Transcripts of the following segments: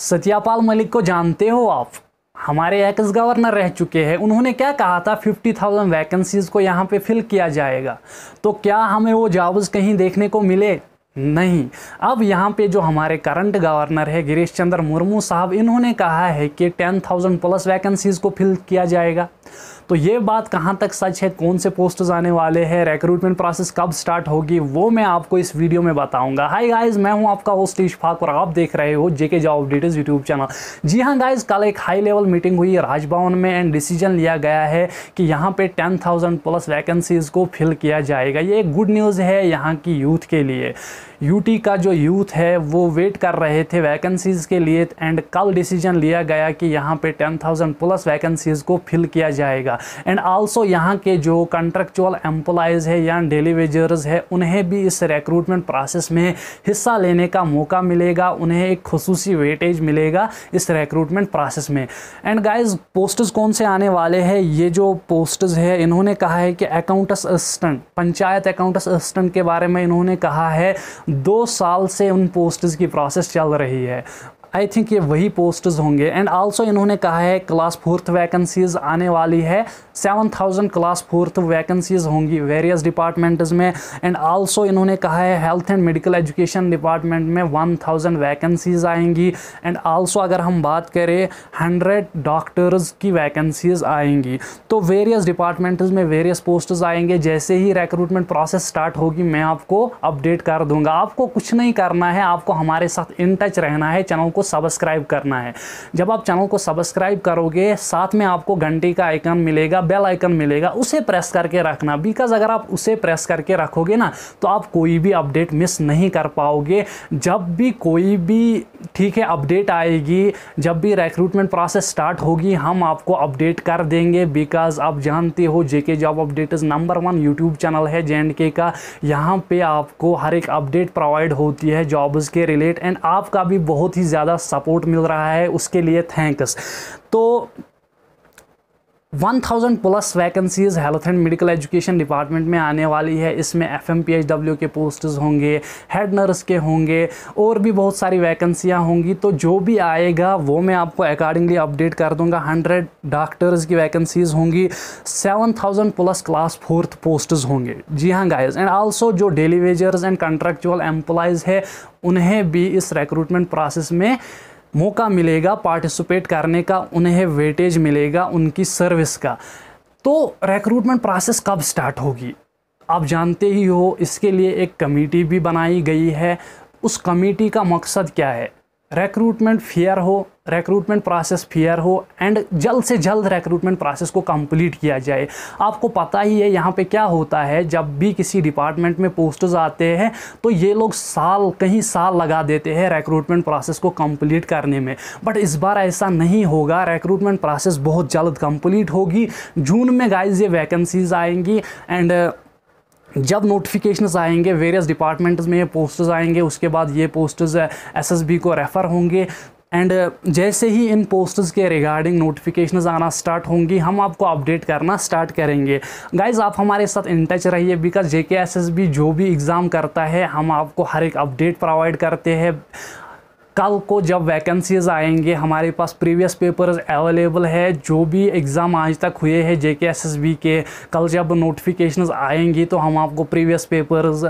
सत्यापाल मलिक को जानते हो आप हमारे एक्स गवर्नर रह चुके हैं उन्होंने क्या कहा था 50,000 वैकेंसीज़ को यहाँ पे फिल किया जाएगा तो क्या हमें वो जॉब्स कहीं देखने को मिले नहीं अब यहाँ पे जो हमारे करंट गवर्नर है गिरीश चंद्र मुर्मू साहब इन्होंने कहा है कि 10,000 प्लस वैकेंसीज़ को फिल किया जाएगा तो ये बात कहाँ तक सच है कौन से पोस्टर्स आने वाले हैं रिक्रूटमेंट प्रोसेस कब स्टार्ट होगी वो मैं आपको इस वीडियो में बताऊंगा हाय गाइस मैं हूं आपका होस्ट इशफाक और आप देख रहे हो JK job updaters YouTube channel जी हाँ गाइस कल एक हाई लेवल मीटिंग हुई है राजभवन में एंड डिसीजन लिया गया है कि यहाँ पर टेन प्लस वैकेंसीज़ को फिल किया जाएगा ये एक गुड न्यूज़ है यहाँ की यूथ के लिए यूटी का जो यूथ है वो वेट कर रहे थे वैकेंसीज़ के लिए एंड कल डिसीजन लिया गया कि यहाँ पे 10,000 प्लस वैकेंसीज़ को फिल किया जाएगा एंड आल्सो यहाँ के जो कंट्रेक्चुअल एम्प्लॉयज़ है या डेली वेजर्स है उन्हें भी इस रिक्रूटमेंट प्रोसेस में हिस्सा लेने का मौका मिलेगा उन्हें एक खसूसी वेटेज मिलेगा इस रिक्रूटमेंट प्रोसेस में एंड गाइज पोस्ट कौन से आने वाले हैं ये जो पोस्ट है इन्होंने कहा है कि accounts assistant panchayat account assistant के बारे में इन्होंने कहा है दो साल से उन पोस्ट की प्रोसेस चल रही है आई थिंक ये वही पोस्ट्स होंगे एंड आल्सो इन्होंने कहा है क्लास फोर्थ वैकेंसीज़ आने वाली है seven thousand class fourth vacancies होंगी वेरियस डिपार्टमेंट्स में एंड आल्सो इन्होंने कहा है health and medical education department में वन थाउजेंड वैकेंसीज़ आएंगी एंड आल्सो अगर हम बात करें हंड्रेड डॉक्टर्स की वैकेंसीज़ आएंगी तो वेरियस डिपार्टमेंट्स में वेरियस पोस्ट्स आएंगे जैसे ही रिक्रूटमेंट प्रोसेस स्टार्ट होगी मैं आपको अपडेट कर दूंगा आपको कुछ नहीं करना है आपको हमारे साथ इन टच रहना है चैनल को सब्सक्राइब करना है जब आप चैनल को सब्सक्राइब करोगे साथ में आपको घंटी का आइकन मिलेगा बेल आइकन मिलेगा उसे प्रेस करके रखना बिकॉज अगर आप उसे प्रेस करके रखोगे ना तो आप कोई भी अपडेट मिस नहीं कर पाओगे जब भी कोई भी ठीक है अपडेट आएगी जब भी रिक्रूटमेंट प्रोसेस स्टार्ट होगी हम आपको अपडेट कर देंगे बिकॉज आप जानते हो JK job update number one YouTube channel है जे का यहाँ पे आपको हर एक अपडेट प्रोवाइड होती है जॉब्स के रिलेट एंड आपका भी बहुत ही ज़्यादा ज़्यादा सपोर्ट मिल रहा है उसके लिए थैंक्स तो 1000 plus vacancies health and medical education department में आने वाली है इसमें F M P H W के पोस्टर्स होंगे हेड नर्स के होंगे और भी बहुत सारी वैकेंसियाँ होंगी तो जो भी आएगा वो मैं आपको अकॉर्डिंगली अपडेट कर दूंगा 100 डॉक्टर्स की वैकेंसीज होंगी 7000 प्लस क्लास फोर्थ पोस्टर्स होंगे जी हाँ गाइज एंड आल्सो जो daily wagers and contractual employees है उन्हें भी इस रिक्रूटमेंट प्रोसेस में मौका मिलेगा पार्टिसिपेट करने का उन्हें वेटेज मिलेगा उनकी सर्विस का तो रिक्रूटमेंट प्रोसेस कब स्टार्ट होगी आप जानते ही हो इसके लिए एक कमेटी भी बनाई गई है उस कमेटी का मकसद क्या है रिक्रूटमेंट फेयर हो रिक्रूटमेंट प्रोसेस फेयर हो एंड जल्द से जल्द रिक्रूटमेंट प्रोसेस को कंप्लीट किया जाए आपको पता ही है यहाँ पे क्या होता है जब भी किसी डिपार्टमेंट में पोस्टर्स आते हैं तो ये लोग साल कहीं साल लगा देते हैं रिक्रूटमेंट प्रोसेस को कंप्लीट करने में बट इस बार ऐसा नहीं होगा रिक्रूटमेंट प्रोसेस बहुत जल्द कम्प्लीट होगी जून में गाइज ये वैकेंसीज आएंगी एंड जब नोटिफिकेशंस आएंगे वेरियस डिपार्टमेंट्स में ये पोस्टर्स आएंगे उसके बाद ये पोस्टर्स एसएसबी को रेफ़र होंगे एंड जैसे ही इन पोस्टर्स के रिगार्डिंग नोटिफिकेशंस आना स्टार्ट होंगी हम आपको अपडेट करना स्टार्ट करेंगे गाइज आप हमारे साथ इन टच रहिए बिकॉज जे जो भी एग्ज़ाम करता है हम आपको हर एक अपडेट प्रोवाइड करते हैं कल को जब वैकेंसीज़ आएंगे हमारे पास प्रीवियस पेपर्स अवेलेबल है जो भी एग्ज़ाम आज तक हुए हैं जे के एस एस बी के कल जब नोटिफिकेशन आएंगी तो हम आपको प्रीवियस पेपर्स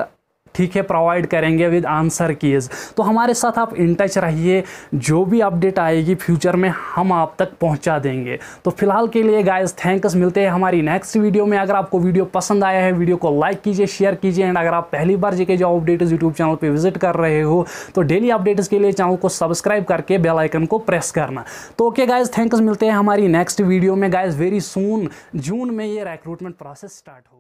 ठीक है प्रोवाइड करेंगे विद आंसर कीज तो हमारे साथ आप इन टच रहिए जो भी अपडेट आएगी फ्यूचर में हम आप तक पहुंचा देंगे तो फिलहाल के लिए गाइस थैंक्स मिलते हैं हमारी नेक्स्ट वीडियो में अगर आपको वीडियो पसंद आया है वीडियो को लाइक कीजिए शेयर कीजिए एंड अगर आप पहली बार JK job update YouTube channel पर विजिट कर रहे हो तो डेली अपडेट्स के लिए चैनल को सब्सक्राइब करके बेलाइकन को प्रेस करना तो ओके गाइज थैंक्स मिलते हैं हमारी नेक्स्ट वीडियो में गाइज वेरी सून जून में ये रिक्रूटमेंट प्रोसेस स्टार्ट हो